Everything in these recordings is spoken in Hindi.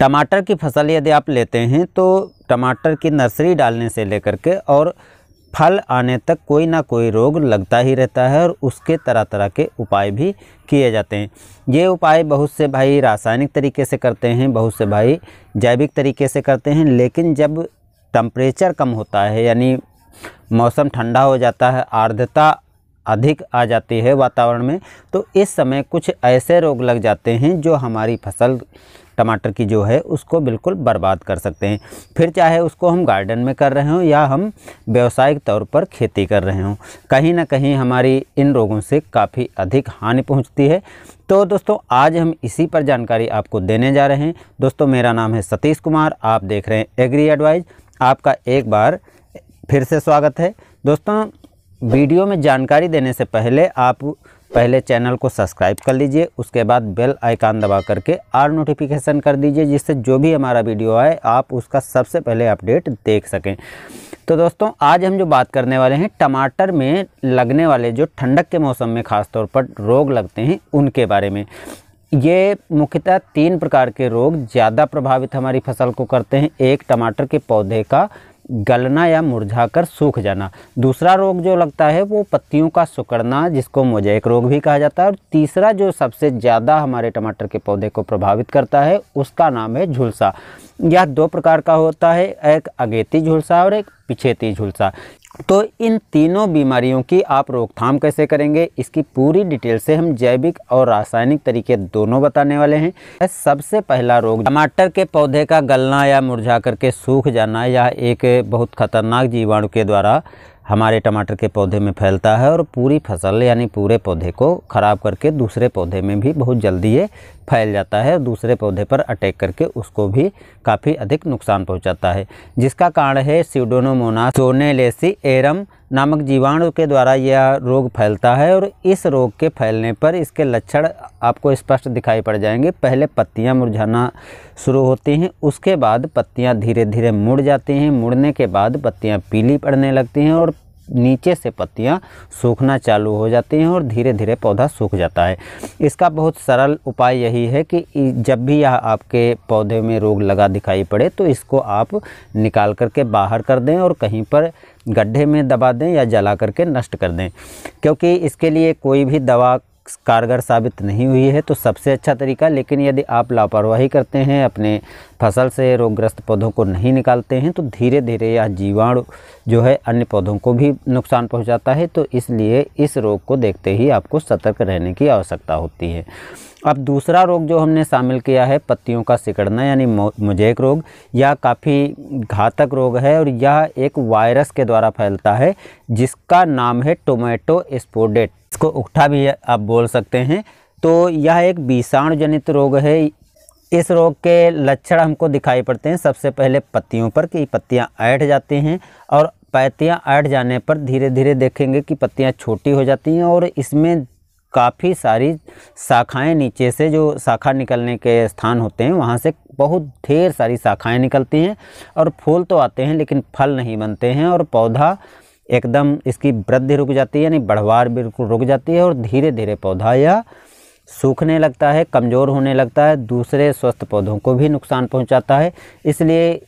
टमाटर की फसल यदि आप लेते हैं तो टमाटर की नर्सरी डालने से लेकर के और फल आने तक कोई ना कोई रोग लगता ही रहता है और उसके तरह तरह के उपाय भी किए जाते हैं ये उपाय बहुत से भाई रासायनिक तरीके से करते हैं बहुत से भाई जैविक तरीके से करते हैं लेकिन जब टम्परेचर कम होता है यानी मौसम ठंडा हो जाता है आर्द्रता अधिक आ जाती है वातावरण में तो इस समय कुछ ऐसे रोग लग जाते हैं जो हमारी फसल टमाटर की जो है उसको बिल्कुल बर्बाद कर सकते हैं फिर चाहे उसको हम गार्डन में कर रहे हों या हम व्यावसायिक तौर पर खेती कर रहे हों कहीं ना कहीं हमारी इन रोगों से काफ़ी अधिक हानि पहुँचती है तो दोस्तों आज हम इसी पर जानकारी आपको देने जा रहे हैं दोस्तों मेरा नाम है सतीश कुमार आप देख रहे हैं एग्री एडवाइज आपका एक बार फिर से स्वागत है दोस्तों वीडियो में जानकारी देने से पहले आप पहले चैनल को सब्सक्राइब कर लीजिए उसके बाद बेल आइकान दबा करके आर नोटिफिकेशन कर दीजिए जिससे जो भी हमारा वीडियो आए आप उसका सबसे पहले अपडेट देख सकें तो दोस्तों आज हम जो बात करने वाले हैं टमाटर में लगने वाले जो ठंडक के मौसम में खासतौर पर रोग लगते हैं उनके बारे में ये मुख्यतः तीन प्रकार के रोग ज़्यादा प्रभावित हमारी फसल को करते हैं एक टमाटर के पौधे का गलना या मुरझाकर सूख जाना दूसरा रोग जो लगता है वो पत्तियों का सुकड़ना जिसको मोजैक रोग भी कहा जाता है और तीसरा जो सबसे ज़्यादा हमारे टमाटर के पौधे को प्रभावित करता है उसका नाम है झुलसा यह दो प्रकार का होता है एक अगेती झुलसा और एक पिछेती झुलसा तो इन तीनों बीमारियों की आप रोकथाम कैसे करेंगे इसकी पूरी डिटेल से हम जैविक और रासायनिक तरीके दोनों बताने वाले हैं सबसे पहला रोग टमाटर के पौधे का गलना या मुरझा करके सूख जाना यह एक बहुत खतरनाक जीवाणु के द्वारा हमारे टमाटर के पौधे में फैलता है और पूरी फसल यानी पूरे पौधे को ख़राब करके दूसरे पौधे में भी बहुत जल्दी ये फैल जाता है और दूसरे पौधे पर अटैक करके उसको भी काफ़ी अधिक नुकसान पहुंचाता है जिसका कारण है सीडोनोमोना सोनेलेसी एरम नामक जीवाणु के द्वारा यह रोग फैलता है और इस रोग के फैलने पर इसके लक्षण आपको स्पष्ट दिखाई पड़ जाएंगे पहले पत्तियां मुरझाना शुरू होती हैं उसके बाद पत्तियां धीरे धीरे मुड़ जाती हैं मुड़ने के बाद पत्तियां पीली पड़ने लगती हैं और नीचे से पत्तियाँ सूखना चालू हो जाती हैं और धीरे धीरे पौधा सूख जाता है इसका बहुत सरल उपाय यही है कि जब भी यह आपके पौधे में रोग लगा दिखाई पड़े तो इसको आप निकाल करके बाहर कर दें और कहीं पर गड्ढे में दबा दें या जला करके नष्ट कर दें क्योंकि इसके लिए कोई भी दवा कारगर साबित नहीं हुई है तो सबसे अच्छा तरीका लेकिन यदि आप लापरवाही करते हैं अपने फसल से रोगग्रस्त पौधों को नहीं निकालते हैं तो धीरे धीरे यह जीवाणु जो है अन्य पौधों को भी नुकसान पहुंचाता है तो इसलिए इस रोग को देखते ही आपको सतर्क रहने की आवश्यकता होती है अब दूसरा रोग जो हमने शामिल किया है पत्तियों का सिकड़ना यानी मुजैक रोग यह काफ़ी घातक रोग है और यह एक वायरस के द्वारा फैलता है जिसका नाम है टोमेटो स्पोडेट इसको उठा भी आप बोल सकते हैं तो यह एक विषाणु जनित रोग है इस रोग के लक्षण हमको दिखाई पड़ते हैं सबसे पहले पत्तियों पर कि पत्तियाँ ऐठ जाती हैं और पत्तियाँ ऐठ जाने पर धीरे धीरे देखेंगे कि पत्तियाँ छोटी हो जाती हैं और इसमें काफ़ी सारी शाखाएं नीचे से जो शाखा निकलने के स्थान होते हैं वहाँ से बहुत ढेर सारी शाखाएं निकलती हैं और फूल तो आते हैं लेकिन फल नहीं बनते हैं और पौधा एकदम इसकी वृद्धि रुक जाती है यानी बढ़वार बिल्कुल रुक जाती है और धीरे धीरे पौधा या सूखने लगता है कमज़ोर होने लगता है दूसरे स्वस्थ पौधों को भी नुकसान पहुंचाता है इसलिए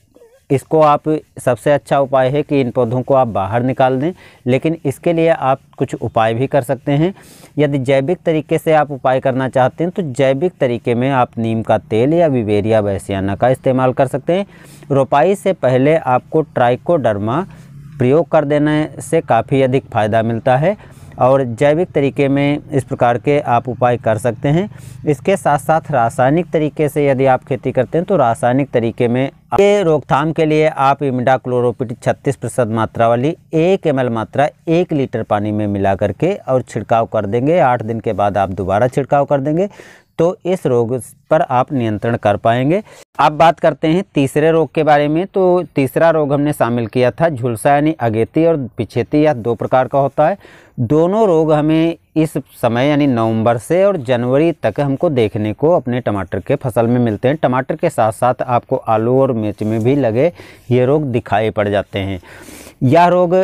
इसको आप सबसे अच्छा उपाय है कि इन पौधों को आप बाहर निकाल दें लेकिन इसके लिए आप कुछ उपाय भी कर सकते हैं यदि जैविक तरीके से आप उपाय करना चाहते हैं तो जैविक तरीके में आप नीम का तेल या विवेरिया बैसियाना का इस्तेमाल कर सकते हैं रोपाई से पहले आपको ट्राइकोडर्मा प्रयोग कर देने से काफ़ी अधिक फ़ायदा मिलता है और जैविक तरीके में इस प्रकार के आप उपाय कर सकते हैं इसके साथ साथ रासायनिक तरीके से यदि आप खेती करते हैं तो रासायनिक तरीके में ये रोकथाम के लिए आप इमिडा क्लोरोपिट छत्तीस प्रतिशत मात्रा वाली एक एम मात्रा एक लीटर पानी में मिला करके और छिड़काव कर देंगे आठ दिन के बाद आप दोबारा छिड़काव कर देंगे तो इस रोग पर आप नियंत्रण कर पाएंगे अब बात करते हैं तीसरे रोग के बारे में तो तीसरा रोग हमने शामिल किया था झुलसा यानी अगेती और पिछेती या दो प्रकार का होता है दोनों रोग हमें इस समय यानी नवंबर से और जनवरी तक हमको देखने को अपने टमाटर के फसल में मिलते हैं टमाटर के साथ साथ आपको आलू और मिर्च में भी लगे ये रोग दिखाई पड़ जाते हैं यह रोग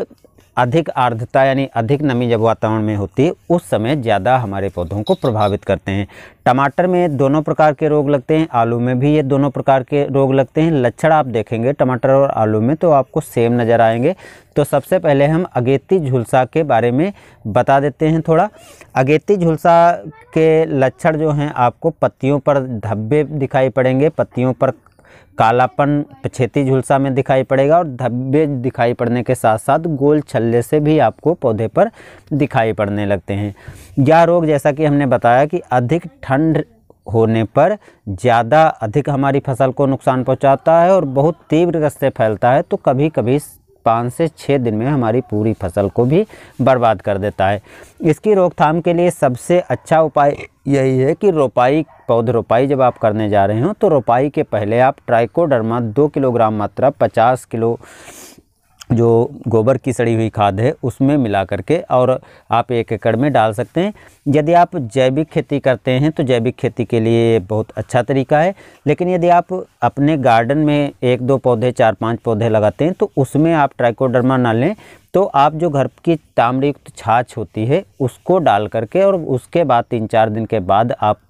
अधिक आर्द्रता यानी अधिक नमी जब वातावरण में होती है उस समय ज़्यादा हमारे पौधों को प्रभावित करते हैं टमाटर में दोनों प्रकार के रोग लगते हैं आलू में भी ये दोनों प्रकार के रोग लगते हैं लक्षण आप देखेंगे टमाटर और आलू में तो आपको सेम नज़र आएंगे तो सबसे पहले हम अगेती झुलसा के बारे में बता देते हैं थोड़ा अगेती झुलसा के लक्षण जो हैं आपको पत्तियों पर धब्बे दिखाई पड़ेंगे पत्तियों पर कालापन पछेती झुलसा में दिखाई पड़ेगा और धब्बे दिखाई पड़ने के साथ साथ गोल छल्ले से भी आपको पौधे पर दिखाई पड़ने लगते हैं यह रोग जैसा कि हमने बताया कि अधिक ठंड होने पर ज़्यादा अधिक हमारी फसल को नुकसान पहुंचाता है और बहुत तीव्र गति से फैलता है तो कभी कभी पाँच से छः दिन में हमारी पूरी फसल को भी बर्बाद कर देता है इसकी रोकथाम के लिए सबसे अच्छा उपाय यही है कि रोपाई पौध रोपाई जब आप करने जा रहे हो तो रोपाई के पहले आप ट्राइकोडर्मा दो किलोग्राम मात्रा पचास किलो जो गोबर की सड़ी हुई खाद है उसमें मिला करके और आप एक एकड़ में डाल सकते हैं यदि आप जैविक खेती करते हैं तो जैविक खेती के लिए बहुत अच्छा तरीका है लेकिन यदि आप अपने गार्डन में एक दो पौधे चार पांच पौधे लगाते हैं तो उसमें आप ट्राइकोडर्मा ना लें तो आप जो घर की ताम्रयुक्त छाछ होती है उसको डाल करके और उसके बाद तीन चार दिन के बाद आप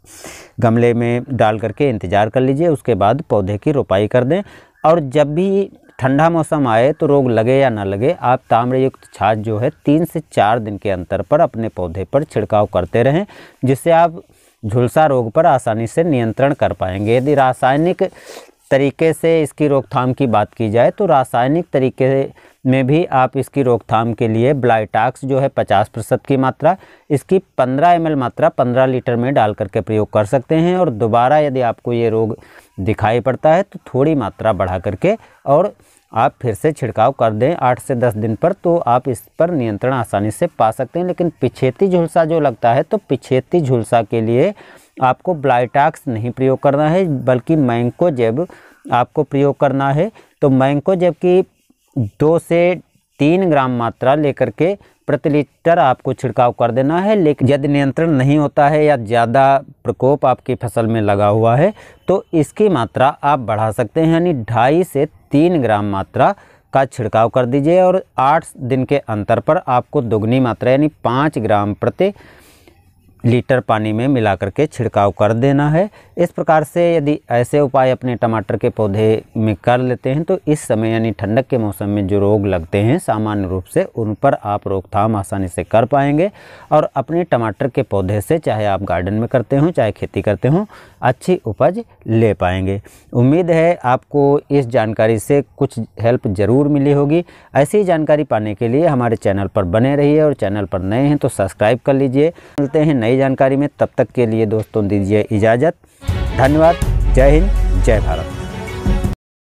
गमले में डाल करके इंतज़ार कर लीजिए उसके बाद पौधे की रोपाई कर दें और जब भी ठंडा मौसम आए तो रोग लगे या ना लगे आप ताम्रयुक्त छाछ जो है तीन से चार दिन के अंतर पर अपने पौधे पर छिड़काव करते रहें जिससे आप झुलसा रोग पर आसानी से नियंत्रण कर पाएंगे यदि रासायनिक तरीके से इसकी रोकथाम की बात की जाए तो रासायनिक तरीके में भी आप इसकी रोकथाम के लिए ब्लाइटाक्स जो है 50 प्रतिशत की मात्रा इसकी 15 एम मात्रा 15 लीटर में डाल करके प्रयोग कर सकते हैं और दोबारा यदि आपको ये रोग दिखाई पड़ता है तो थोड़ी मात्रा बढ़ा करके और आप फिर से छिड़काव कर दें आठ से दस दिन पर तो आप इस पर नियंत्रण आसानी से पा सकते हैं लेकिन पिछेती झुलसा जो लगता है तो पिछेती झुलसा के लिए आपको ब्लाइटाक्स नहीं प्रयोग करना है बल्कि मैंकोजेब आपको प्रयोग करना है तो मैंकोजेब की दो से तीन ग्राम मात्रा लेकर के प्रति लीटर आपको छिड़काव कर देना है लेकिन यदि नियंत्रण नहीं होता है या ज़्यादा प्रकोप आपकी फसल में लगा हुआ है तो इसकी मात्रा आप बढ़ा सकते हैं यानी ढाई से तीन ग्राम मात्रा का छिड़काव कर दीजिए और आठ दिन के अंतर पर आपको दोगुनी मात्रा यानी पाँच ग्राम प्रति लीटर पानी में मिला करके छिड़काव कर देना है इस प्रकार से यदि ऐसे उपाय अपने टमाटर के पौधे में कर लेते हैं तो इस समय यानी ठंडक के मौसम में जो रोग लगते हैं सामान्य रूप से उन पर आप रोकथाम आसानी से कर पाएंगे और अपने टमाटर के पौधे से चाहे आप गार्डन में करते हों चाहे खेती करते हों अच्छी उपज ले पाएंगे उम्मीद है आपको इस जानकारी से कुछ हेल्प ज़रूर मिली होगी ऐसी जानकारी पाने के लिए हमारे चैनल पर बने रहिए और चैनल पर नए हैं तो सब्सक्राइब कर लीजिए मिलते हैं नई नई जानकारी में तब तक के लिए दोस्तों दीजिए इजाज़त धन्यवाद जय हिंद जय भारत